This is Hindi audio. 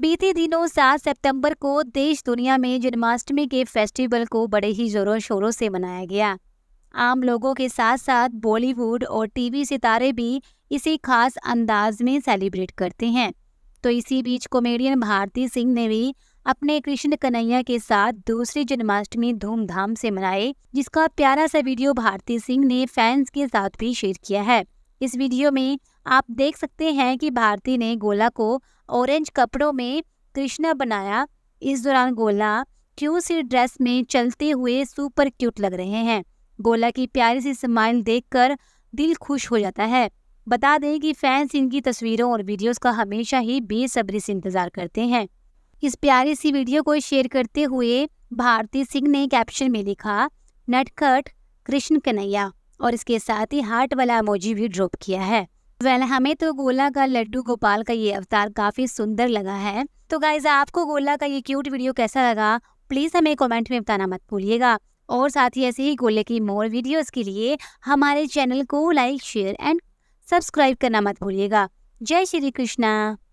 बीते दिनों सात सितंबर को देश दुनिया में जन्माष्टमी के फेस्टिवल को बड़े ही जोरों शोरों से मनाया गया आम लोगों के साथ साथ बॉलीवुड और टीवी सितारे भी इसे खास अंदाज में सेलिब्रेट करते हैं तो इसी बीच कॉमेडियन भारती सिंह ने भी अपने कृष्ण कन्हैया के साथ दूसरी जन्माष्टमी धूमधाम से मनाए जिसका प्यारा सा वीडियो भारती सिंह ने फैंस के साथ भी शेयर किया है इस वीडियो में आप देख सकते हैं कि भारती ने गोला को ऑरेंज कपड़ों में कृष्णा बनाया इस दौरान गोला क्यू सी ड्रेस में चलते हुए सुपर क्यूट लग रहे हैं गोला की प्यारी सी स्माइल देखकर दिल खुश हो जाता है बता दें कि फैंस इनकी तस्वीरों और वीडियोस का हमेशा ही बेसब्री से इंतज़ार करते हैं इस प्यारी सी वीडियो को शेयर करते हुए भारती सिंह ने कैप्शन में लिखा नटखट कृष्ण कन्हैया और इसके साथ ही हार्ट वाला मोजी भी ड्रॉप किया है वेल well, हमें तो गोला का लड्डू गोपाल का ये अवतार काफ़ी सुंदर लगा है तो गाइज आपको गोला का ये क्यूट वीडियो कैसा लगा प्लीज़ हमें कमेंट में बताना मत भूलिएगा और साथ ही ऐसे ही गोले की मोर वीडियोस के लिए हमारे चैनल को लाइक शेयर एंड सब्सक्राइब करना मत भूलिएगा जय श्री कृष्णा